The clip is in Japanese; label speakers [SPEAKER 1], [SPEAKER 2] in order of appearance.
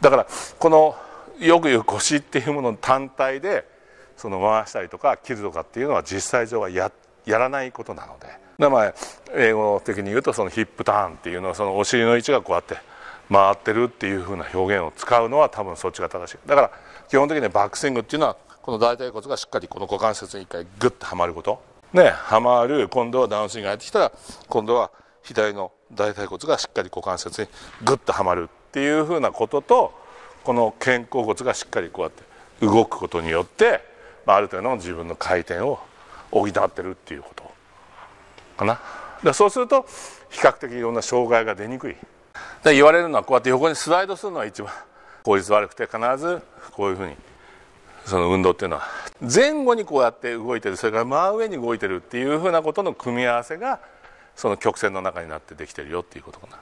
[SPEAKER 1] だからこのよく言う腰っていうもの単体でその回したりとか切るとかっていうのは実際上はややらないことなのでで、まあ、英語的に言うとそのヒップターンっていうのはそのお尻の位置がこうやって回ってるっていうふうな表現を使うのは多分そっちが正しいだから基本的にバックスイングっていうのはこの大腿骨がしっかりこの股関節に一回グッとはまることねはまる今度はダウンスイングが入ってきたら今度は左の大腿骨がしっかり股関節にグッとはまるっていうふうなこととこの肩甲骨がしっかりこうやって動くことによって、まあ、ある程度の自分の回転を補ってるっていうことかな。でそうすると比較的いろんな障害が出にくいで言われるのはこうやって横にスライドするのが一番効率悪くて必ずこういうふうにその運動っていうのは前後にこうやって動いてるそれから真上に動いてるっていうふうなことの組み合わせがその曲線の中になってできてるよっていうことかな。